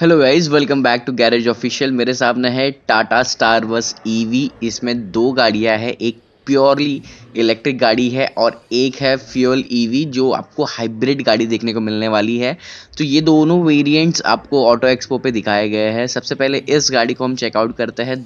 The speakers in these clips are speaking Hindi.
hello guys welcome back to garage official मेरे सामने है टाटा स्टार बस ईवी इसमें दो गाड़ियां हैं एक प्योरली इलेक्ट्रिक गाड़ी है और एक है फ्यूल ईवी जो आपको हाइब्रिड गाड़ी देखने को मिलने वाली है तो ये दोनों वेरिएंट्स आपको ऑटो एक्सपो पे दिखाए गए हैं सबसे पहले इस गाड़ी को हम चेकआउट करते हैं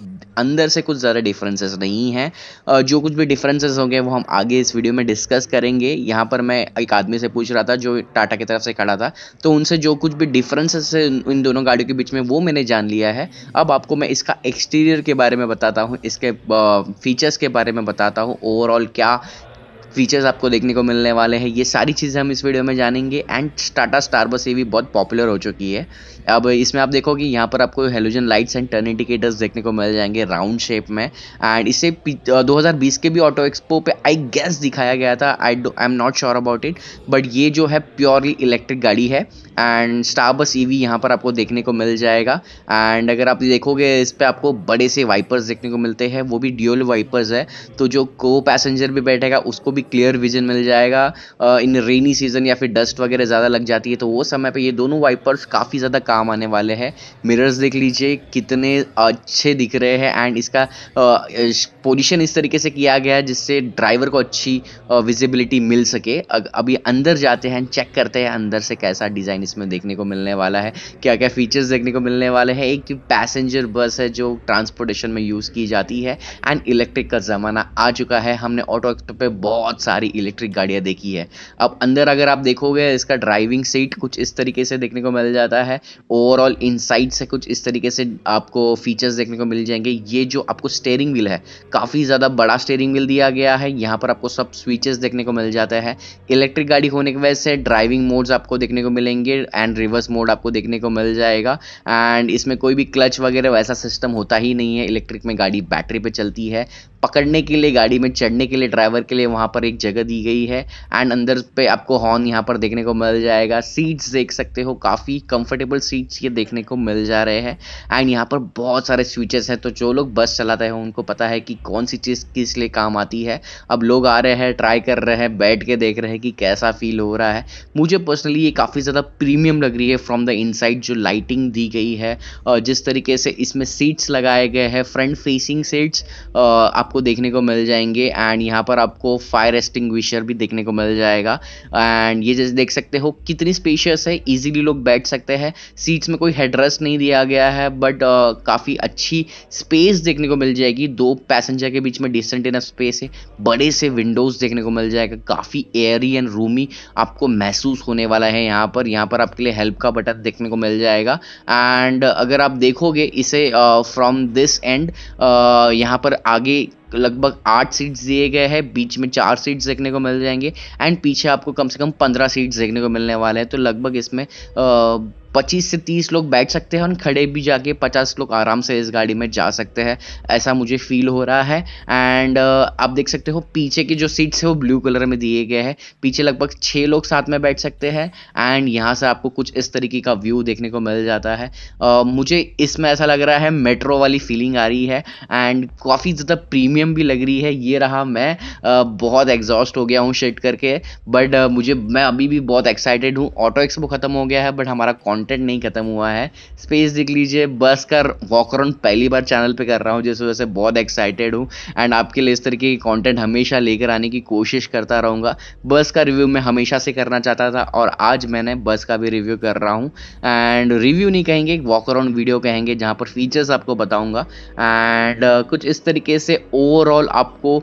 अंदर से कुछ ज़्यादा डिफरेंसेस नहीं हैं जो कुछ भी डिफरेंसेस होंगे वो हम आगे इस वीडियो में डिस्कस करेंगे यहाँ पर मैं एक आदमी से पूछ रहा था जो टाटा की तरफ से खड़ा था तो उनसे जो कुछ भी डिफरेंसेस है इन दोनों गाड़ियों के बीच में वो मैंने जान लिया है अब आपको मैं इसका एक्सटीरियर के बारे में बताता हूँ इसके फीचर्स के बारे में बताता बताता हूँ ओवरऑल क्या फीचर्स आपको देखने को मिलने वाले हैं ये सारी चीज़ें हम इस वीडियो में जानेंगे एंड टाटा स्टार बस ये भी बहुत पॉपुलर हो चुकी है अब इसमें आप देखोगे यहाँ पर आपको halogen lights and turn indicators देखने को मिल जाएंगे राउंड शेप में एंड इसे 2020 के भी ऑटो एक्सपो पे आई गेस दिखाया गया था I I am not sure about it but ये जो है प्योरली इलेक्ट्रिक गाड़ी है एंड स्टारबस ईवी यहाँ पर आपको देखने को मिल जाएगा एंड अगर आप देखोगे इस पर आपको बड़े से वाइपर्स देखने को मिलते हैं वो भी ड्यूल वाइपर्स है तो जो को पैसेंजर भी बैठेगा उसको भी क्लियर विजन मिल जाएगा इन रेनी सीजन या फिर डस्ट वगैरह ज़्यादा लग जाती है तो वो समय पर ये दोनों वाइपर्स काफ़ी ज़्यादा काम आने वाले हैं मिरर्स देख लीजिए कितने अच्छे दिख रहे हैं एंड इसका पोजिशन इस तरीके से किया गया है जिससे ड्राइवर को अच्छी विजिबिलिटी मिल सके अभी अंदर जाते हैं चेक करते हैं अंदर से कैसा डिज़ाइन इसमें देखने को मिलने वाला है क्या क्या फीचर्स देखने को मिलने वाले हैं एक पैसेंजर बस है जो ट्रांसपोर्टेशन में यूज़ की जाती है एंड इलेक्ट्रिक का ज़माना आ चुका है हमने ऑटो एक्टर पे बहुत सारी इलेक्ट्रिक गाड़ियाँ देखी है अब अंदर अगर आप देखोगे इसका ड्राइविंग सीट कुछ इस तरीके से देखने को मिल जाता है ओवरऑल इन से कुछ इस तरीके से आपको फीचर्स देखने को मिल जाएंगे ये जो आपको स्टेयरिंग व्हील है काफ़ी ज़्यादा बड़ा स्टेयरिंग व्हील दिया गया है यहाँ पर आपको सब स्विचेस देखने को मिल जाता है इलेक्ट्रिक गाड़ी होने की वजह से ड्राइविंग मोड्स आपको देखने को मिलेंगे इंडिकेट एंड रिवर्स मोड आपको देखने को मिल जाएगा एंड इसमें कोई भी क्लच वगैरह वैसा सिस्टम होता ही नहीं है इलेक्ट्रिक में गाड़ी बैटरी पे चलती है पकड़ने के लिए गाड़ी में चढ़ने के लिए ड्राइवर के लिए वहाँ पर एक जगह दी गई है एंड अंदर पे आपको हॉर्न यहाँ पर देखने को मिल जाएगा सीट्स देख सकते हो काफ़ी कंफर्टेबल सीट्स ये देखने को मिल जा रहे हैं एंड यहाँ पर बहुत सारे स्विचेस हैं तो जो लोग बस चलाते हैं उनको पता है कि कौन सी चीज़ किस लिए काम आती है अब लोग आ रहे हैं ट्राई कर रहे हैं बैठ के देख रहे हैं कि कैसा फील हो रहा है मुझे पर्सनली ये काफ़ी ज़्यादा प्रीमियम लग रही है फ्रॉम द इनसाइड जो लाइटिंग दी गई है जिस तरीके से इसमें सीट्स लगाए गए हैं फ्रंट फेसिंग सीट्स आप आपको देखने को मिल जाएंगे एंड यहाँ पर आपको फायर एस्टिंग भी देखने को मिल जाएगा एंड ये जैसे देख सकते हो कितनी स्पेशियस है इजीली लोग बैठ सकते हैं सीट्स में कोई हेडरेस्ट नहीं दिया गया है बट uh, काफ़ी अच्छी स्पेस देखने को मिल जाएगी दो पैसेंजर के बीच में डिसेंट इनफ स्पेस है बड़े से विंडोज़ देखने को मिल जाएगा काफ़ी एयरी एंड रूमी आपको महसूस होने वाला है यहाँ पर यहाँ पर आपके लिए हेल्प का बटन देखने को मिल जाएगा एंड अगर आप देखोगे इसे फ्रॉम दिस एंड यहाँ पर आगे लगभग आठ सीट्स दिए गए हैं बीच में चार सीट्स देखने को मिल जाएंगे एंड पीछे आपको कम से कम पंद्रह सीट्स देखने को मिलने वाले हैं तो लगभग इसमें आ, पच्चीस से तीस लोग बैठ सकते हैं और खड़े भी जाके पचास लोग आराम से इस गाड़ी में जा सकते हैं ऐसा मुझे फील हो रहा है एंड uh, आप देख सकते हो पीछे की जो सीट्स है वो ब्लू कलर में दिए गए हैं पीछे लगभग छः लोग साथ में बैठ सकते हैं एंड यहाँ से आपको कुछ इस तरीके का व्यू देखने को मिल जाता है uh, मुझे इसमें ऐसा लग रहा है मेट्रो वाली फीलिंग आ रही है एंड काफ़ी ज़्यादा प्रीमियम भी लग रही है ये रहा मैं uh, बहुत एग्जॉस्ट हो गया हूँ शिट करके बट uh, मुझे मैं अभी भी बहुत एक्साइटेड हूँ ऑटो एक्सपो ख़त्म हो गया है बट हमारा कॉन्ट कंटेंट नहीं खत्म हुआ है स्पेस देख लीजिए बस का वॉक पहली बार चैनल पे कर रहा हूँ जिस वजह से बहुत एक्साइटेड हूँ एंड आपके लिए इस तरीके की कॉन्टेंट हमेशा लेकर आने की कोशिश करता रहूँगा बस का रिव्यू मैं हमेशा से करना चाहता था और आज मैंने बस का भी रिव्यू कर रहा हूँ एंड रिव्यू नहीं कहेंगे वॉक अराउंड वीडियो कहेंगे जहाँ पर फीचर्स आपको बताऊँगा एंड uh, कुछ इस तरीके से ओवरऑल आपको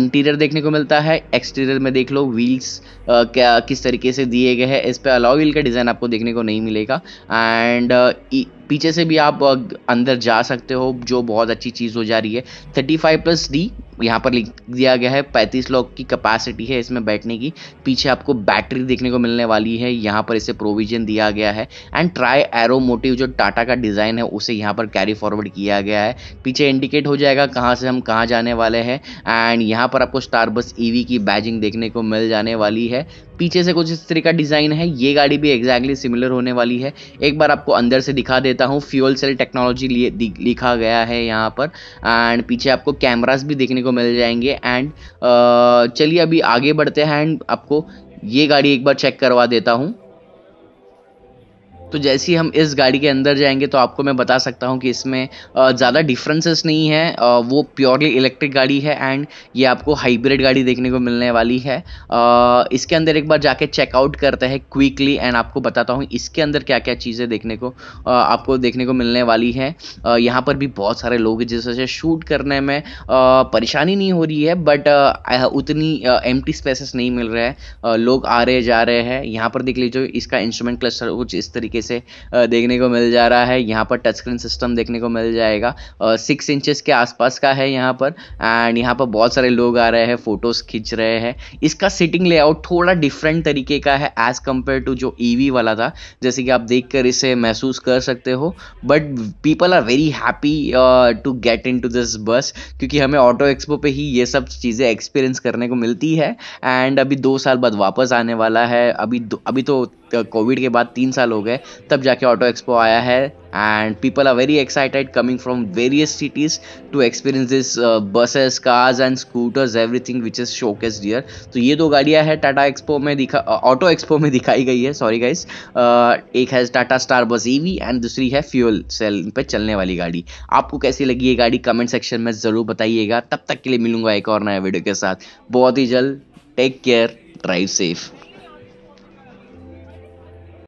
इंटीरियर uh, देखने को मिलता है एक्सटीरियर में देख लो व्हील्स uh, क्या किस तरीके से दिए गए हैं इस पर अलाउ व्हील का डिज़ाइन आपको देखने को नहीं मिला मिलेगा एंड uh, पीछे से भी आप uh, अंदर जा सकते हो जो बहुत अच्छी चीज़ हो जा रही है थर्टी फाइव प्लस डी यहाँ पर लिख दिया गया है पैंतीस लोग की कैपेसिटी है इसमें बैठने की पीछे आपको बैटरी देखने को मिलने वाली है यहाँ पर इसे प्रोविजन दिया गया है एंड ट्राई एरो मोटिव जो टाटा का डिज़ाइन है उसे यहाँ पर कैरी फॉरवर्ड किया गया है पीछे इंडिकेट हो जाएगा कहाँ से हम कहाँ जाने वाले हैं एंड यहाँ पर आपको स्टार बस ई की बैजिंग देखने को मिल जाने वाली है पीछे से कुछ इस तरह का डिज़ाइन है ये गाड़ी भी एग्जैक्टली सिमिलर होने वाली है एक बार आपको अंदर से दिखा देता हूँ फ्यूल सेल टेक्नोलॉजी लिखा गया है यहाँ पर एंड पीछे आपको कैमरास भी देखने को मिल जाएंगे एंड चलिए अभी आगे बढ़ते हैं एंड आपको ये गाड़ी एक बार चेक करवा देता हूँ तो जैसे ही हम इस गाड़ी के अंदर जाएंगे तो आपको मैं बता सकता हूँ कि इसमें ज़्यादा डिफरेंसेस नहीं है वो प्योरली इलेक्ट्रिक गाड़ी है एंड ये आपको हाइब्रिड गाड़ी देखने को मिलने वाली है इसके अंदर एक बार जाके चेकआउट करते हैं क्विकली एंड आपको बताता हूँ इसके अंदर क्या क्या चीज़ें देखने को आपको देखने को मिलने वाली है यहाँ पर भी बहुत सारे लोग जिस वजह से शूट करने में परेशानी नहीं हो रही है बट उतनी एम स्पेसेस नहीं मिल रहा है लोग आ रहे जा रहे हैं यहाँ पर देख लीजिए इसका इंस्ट्रूमेंट क्लस्टर कुछ इस तरीके से देखने को मिल जा रहा है यहाँ पर टच स्क्रीन सिस्टम देखने को मिल जाएगा सिक्स इंचेस के आसपास का है यहाँ पर एंड यहाँ पर बहुत सारे लोग आ रहे हैं फोटोज़ खींच रहे हैं इसका सिटिंग लेआउट थोड़ा डिफरेंट तरीके का है एज़ कम्पेयर टू जो ई e वाला था जैसे कि आप देख कर इसे महसूस कर सकते हो but people are very happy to get in to this bus क्योंकि हमें ऑटो एक्सपो पे ही ये सब चीज़ें एक्सपीरियंस करने को मिलती है एंड अभी दो साल बाद वापस आने वाला है अभी अभी तो कोविड के बाद तीन साल हो गए तब जाके ऑटो एक्सपो आया है and people are very excited coming from various cities to experience this buses cars and scooters everything which is showcase dear तो ये दो गाड़ियाँ हैं टाटा एक्सपो में दिखा ऑटो uh, एक्सपो में दिखाई गई है सॉरी गाइस uh, एक है Tata star bus EV and दूसरी है फ्यूल सेल पे चलने वाली गाड़ी आपको कैसी लगी ये गाड़ी कमेंट सेक्शन में ज़रूर बताइएगा तब तक के लिए मिलूंगा एक और नया वीडियो के साथ बहुत ही जल्द टेक केयर ड्राइव सेफ़